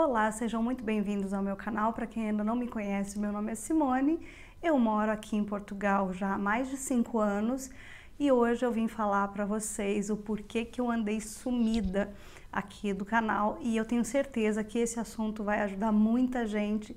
Olá, sejam muito bem-vindos ao meu canal. Para quem ainda não me conhece, meu nome é Simone. Eu moro aqui em Portugal já há mais de cinco anos e hoje eu vim falar para vocês o porquê que eu andei sumida aqui do canal e eu tenho certeza que esse assunto vai ajudar muita gente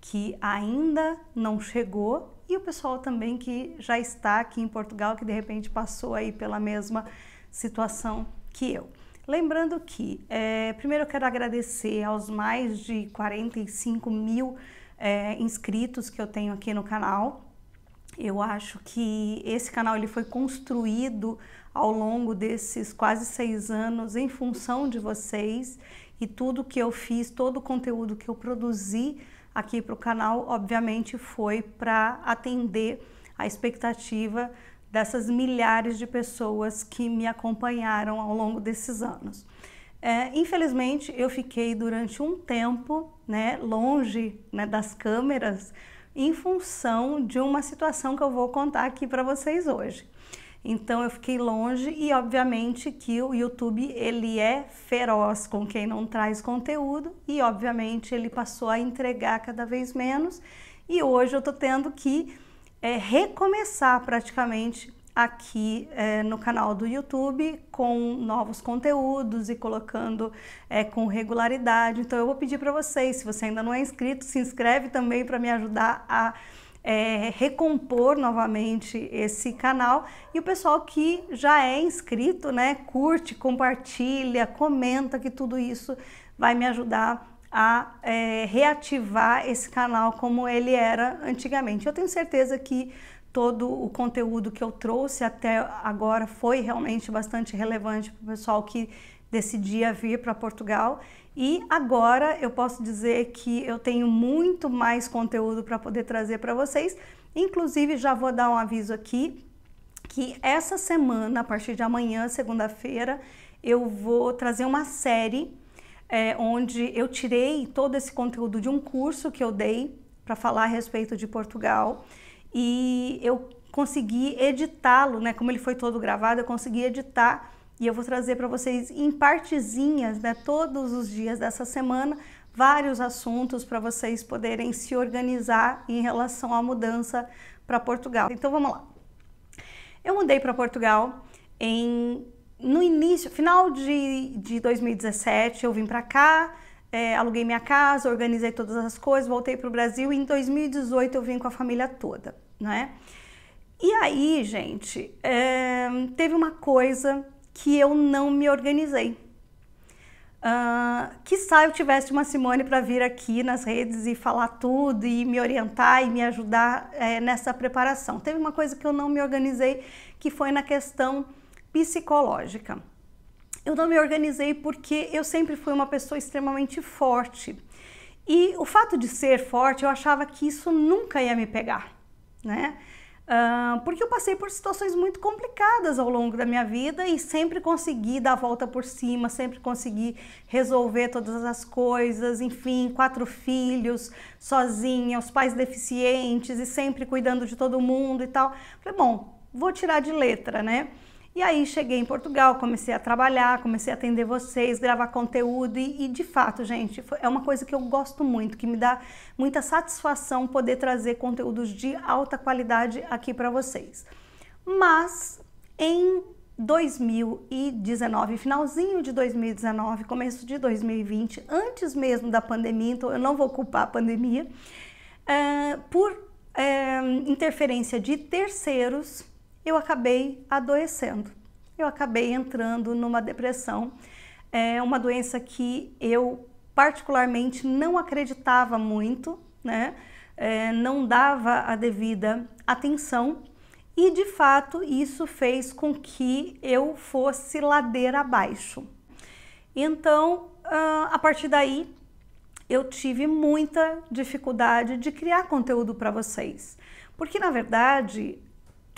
que ainda não chegou e o pessoal também que já está aqui em Portugal que de repente passou aí pela mesma situação que eu. Lembrando que, é, primeiro, eu quero agradecer aos mais de 45 mil é, inscritos que eu tenho aqui no canal. Eu acho que esse canal ele foi construído ao longo desses quase seis anos em função de vocês e tudo que eu fiz, todo o conteúdo que eu produzi aqui para o canal, obviamente foi para atender a expectativa dessas milhares de pessoas que me acompanharam ao longo desses anos. É, infelizmente, eu fiquei durante um tempo né, longe né, das câmeras em função de uma situação que eu vou contar aqui para vocês hoje. Então eu fiquei longe e obviamente que o YouTube ele é feroz com quem não traz conteúdo e obviamente ele passou a entregar cada vez menos e hoje eu estou tendo que é, recomeçar praticamente aqui é, no canal do YouTube com novos conteúdos e colocando é, com regularidade. Então eu vou pedir para vocês, se você ainda não é inscrito, se inscreve também para me ajudar a é, recompor novamente esse canal. E o pessoal que já é inscrito, né, curte, compartilha, comenta que tudo isso vai me ajudar a é, reativar esse canal como ele era antigamente. Eu tenho certeza que todo o conteúdo que eu trouxe até agora foi realmente bastante relevante para o pessoal que decidia vir para Portugal. E agora eu posso dizer que eu tenho muito mais conteúdo para poder trazer para vocês. Inclusive, já vou dar um aviso aqui que essa semana, a partir de amanhã, segunda-feira, eu vou trazer uma série é, onde eu tirei todo esse conteúdo de um curso que eu dei para falar a respeito de Portugal e eu consegui editá-lo, né? Como ele foi todo gravado, eu consegui editar e eu vou trazer para vocês em partezinhas, né? Todos os dias dessa semana, vários assuntos para vocês poderem se organizar em relação à mudança para Portugal. Então vamos lá. Eu mudei para Portugal em no início, final de, de 2017, eu vim para cá, é, aluguei minha casa, organizei todas as coisas, voltei para o Brasil e em 2018 eu vim com a família toda, né? E aí, gente, é, teve uma coisa que eu não me organizei. Uh, ah, que se eu tivesse uma Simone para vir aqui nas redes e falar tudo e me orientar e me ajudar é, nessa preparação. Teve uma coisa que eu não me organizei, que foi na questão psicológica. Eu não me organizei porque eu sempre fui uma pessoa extremamente forte. E o fato de ser forte, eu achava que isso nunca ia me pegar, né? Uh, porque eu passei por situações muito complicadas ao longo da minha vida e sempre consegui dar a volta por cima, sempre consegui resolver todas as coisas, enfim, quatro filhos, sozinha, os pais deficientes e sempre cuidando de todo mundo e tal. Falei, bom, vou tirar de letra, né? E aí cheguei em Portugal, comecei a trabalhar, comecei a atender vocês, gravar conteúdo e, e de fato, gente, é uma coisa que eu gosto muito, que me dá muita satisfação poder trazer conteúdos de alta qualidade aqui para vocês. Mas em 2019, finalzinho de 2019, começo de 2020, antes mesmo da pandemia, então eu não vou culpar a pandemia, é, por é, interferência de terceiros, eu acabei adoecendo. Eu acabei entrando numa depressão, é uma doença que eu particularmente não acreditava muito, né? É, não dava a devida atenção e de fato isso fez com que eu fosse ladeira abaixo. Então, a partir daí, eu tive muita dificuldade de criar conteúdo para vocês. Porque, na verdade,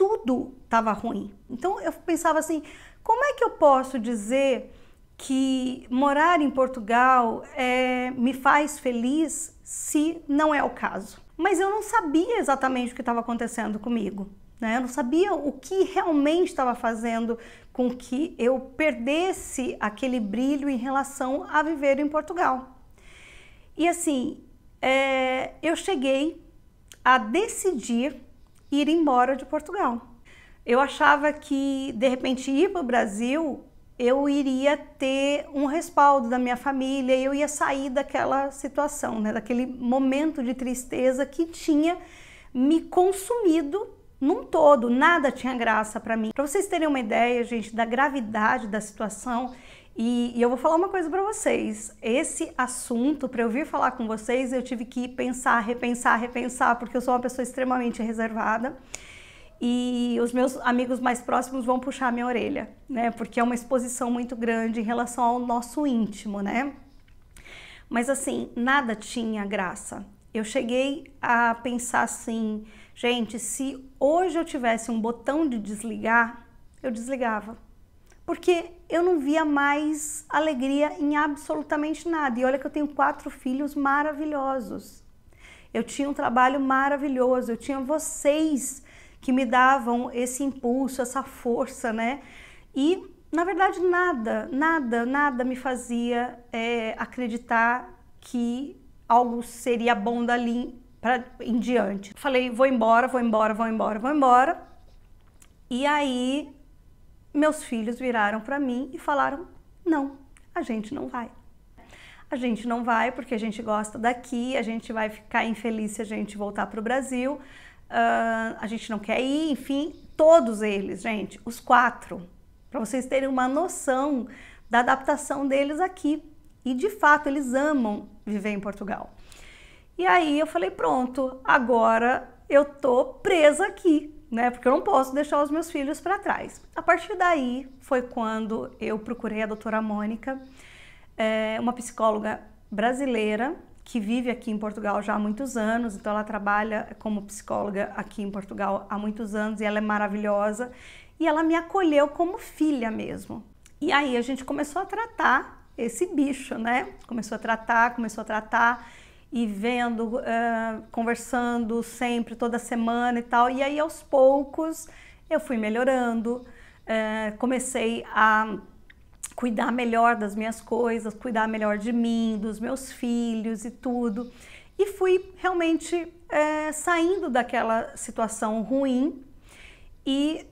tudo estava ruim. Então eu pensava assim, como é que eu posso dizer que morar em Portugal é, me faz feliz se não é o caso? Mas eu não sabia exatamente o que estava acontecendo comigo. Né? Eu não sabia o que realmente estava fazendo com que eu perdesse aquele brilho em relação a viver em Portugal. E assim, é, eu cheguei a decidir ir embora de Portugal. Eu achava que, de repente, ir para o Brasil, eu iria ter um respaldo da minha família, eu ia sair daquela situação, né, daquele momento de tristeza que tinha me consumido num todo, nada tinha graça para mim. Para vocês terem uma ideia, gente, da gravidade da situação, e, e eu vou falar uma coisa para vocês. Esse assunto, para eu vir falar com vocês, eu tive que pensar, repensar, repensar, porque eu sou uma pessoa extremamente reservada e os meus amigos mais próximos vão puxar minha orelha, né? Porque é uma exposição muito grande em relação ao nosso íntimo, né? Mas assim, nada tinha graça. Eu cheguei a pensar assim, gente, se hoje eu tivesse um botão de desligar, eu desligava porque eu não via mais alegria em absolutamente nada. E olha que eu tenho quatro filhos maravilhosos. Eu tinha um trabalho maravilhoso, eu tinha vocês que me davam esse impulso, essa força, né? E na verdade nada, nada, nada me fazia é, acreditar que algo seria bom dali pra, em diante. Falei, vou embora, vou embora, vou embora, vou embora. E aí meus filhos viraram para mim e falaram: não, a gente não vai. A gente não vai porque a gente gosta daqui, a gente vai ficar infeliz se a gente voltar para o Brasil, uh, a gente não quer ir, enfim, todos eles, gente, os quatro, para vocês terem uma noção da adaptação deles aqui. E de fato, eles amam viver em Portugal. E aí eu falei: pronto, agora eu tô presa aqui né? Porque eu não posso deixar os meus filhos para trás. A partir daí foi quando eu procurei a doutora Mônica, é, uma psicóloga brasileira que vive aqui em Portugal já há muitos anos, então ela trabalha como psicóloga aqui em Portugal há muitos anos e ela é maravilhosa. E ela me acolheu como filha mesmo. E aí a gente começou a tratar esse bicho, né? Começou a tratar, começou a tratar e vendo, uh, conversando sempre, toda semana e tal. E aí, aos poucos, eu fui melhorando, uh, comecei a cuidar melhor das minhas coisas, cuidar melhor de mim, dos meus filhos e tudo. E fui realmente uh, saindo daquela situação ruim e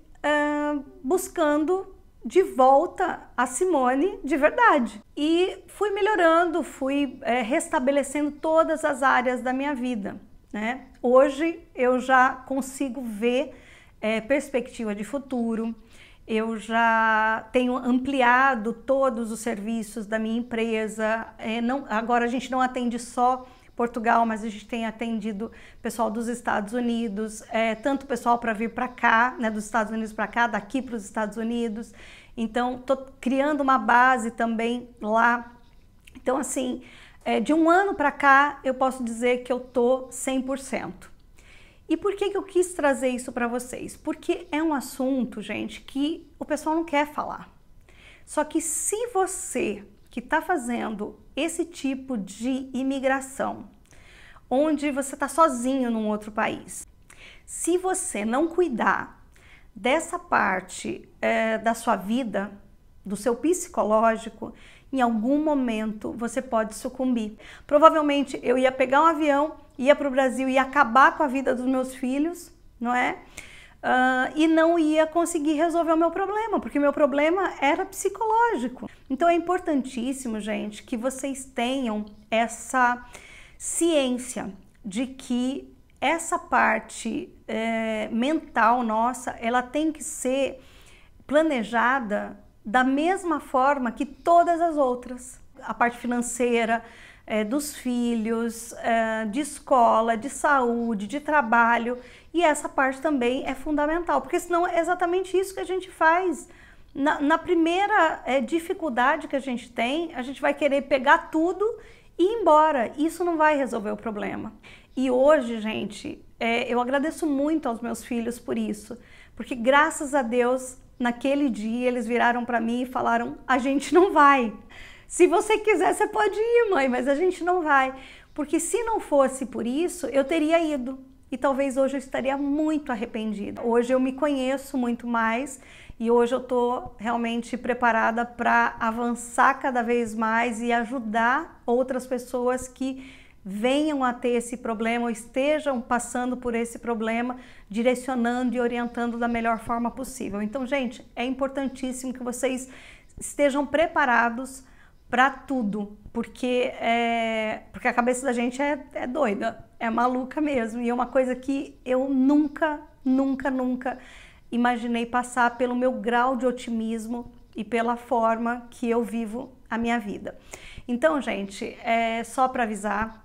buscando de volta a Simone de verdade. E fui melhorando, fui é, restabelecendo todas as áreas da minha vida. Né? Hoje eu já consigo ver é, perspectiva de futuro, eu já tenho ampliado todos os serviços da minha empresa. É, não, agora a gente não atende só Portugal, mas a gente tem atendido pessoal dos Estados Unidos, é, tanto pessoal para vir para cá, né, dos Estados Unidos para cá, daqui para os Estados Unidos. Então, estou criando uma base também lá. Então, assim, é, de um ano para cá, eu posso dizer que eu tô 100%. E por que, que eu quis trazer isso para vocês? Porque é um assunto, gente, que o pessoal não quer falar. Só que se você que está fazendo esse tipo de imigração, onde você está sozinho num outro país, se você não cuidar dessa parte é, da sua vida, do seu psicológico, em algum momento você pode sucumbir. Provavelmente eu ia pegar um avião, ia para o Brasil e acabar com a vida dos meus filhos, não é? Uh, e não ia conseguir resolver o meu problema, porque meu problema era psicológico. Então é importantíssimo, gente, que vocês tenham essa ciência de que essa parte é, mental nossa, ela tem que ser planejada da mesma forma que todas as outras. A parte financeira, é, dos filhos, é, de escola, de saúde, de trabalho. E essa parte também é fundamental, porque senão é exatamente isso que a gente faz. Na, na primeira é, dificuldade que a gente tem, a gente vai querer pegar tudo e ir embora. Isso não vai resolver o problema. E hoje, gente, é, eu agradeço muito aos meus filhos por isso, porque graças a Deus, naquele dia, eles viraram para mim e falaram: a gente não vai. Se você quiser, você pode ir, mãe, mas a gente não vai. Porque se não fosse por isso, eu teria ido. E talvez hoje eu estaria muito arrependida. Hoje eu me conheço muito mais e hoje eu estou realmente preparada para avançar cada vez mais e ajudar outras pessoas que venham a ter esse problema ou estejam passando por esse problema, direcionando e orientando da melhor forma possível. Então, gente, é importantíssimo que vocês estejam preparados para tudo, porque é, porque a cabeça da gente é, é doida, é maluca mesmo, e é uma coisa que eu nunca, nunca, nunca imaginei passar pelo meu grau de otimismo e pela forma que eu vivo a minha vida. Então, gente, é só para avisar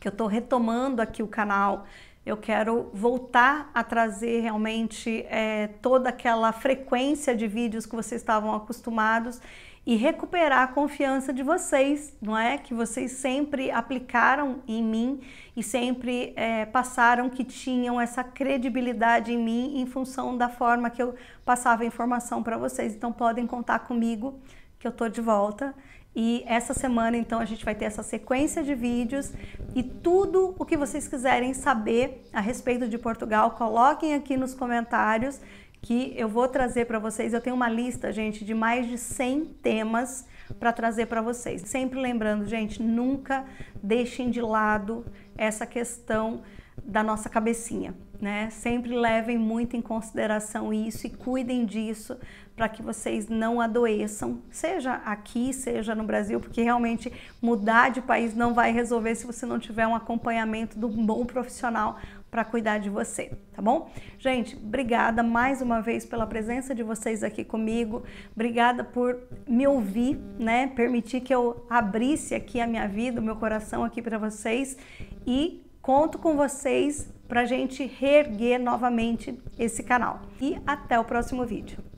que eu estou retomando aqui o canal eu quero voltar a trazer realmente é, toda aquela frequência de vídeos que vocês estavam acostumados e recuperar a confiança de vocês, não é? Que vocês sempre aplicaram em mim e sempre é, passaram que tinham essa credibilidade em mim em função da forma que eu passava a informação para vocês. Então podem contar comigo que eu tô de volta. E essa semana, então, a gente vai ter essa sequência de vídeos e tudo o que vocês quiserem saber a respeito de Portugal, coloquem aqui nos comentários que eu vou trazer para vocês. Eu tenho uma lista, gente, de mais de 100 temas para trazer para vocês. Sempre lembrando, gente, nunca deixem de lado essa questão da nossa cabecinha né? Sempre levem muito em consideração isso e cuidem disso para que vocês não adoeçam, seja aqui, seja no Brasil, porque realmente mudar de país não vai resolver se você não tiver um acompanhamento de um bom profissional para cuidar de você, tá bom? Gente, obrigada mais uma vez pela presença de vocês aqui comigo. Obrigada por me ouvir, né? Permitir que eu abrisse aqui a minha vida, o meu coração aqui para vocês e conto com vocês para a gente reerguer novamente esse canal. E até o próximo vídeo.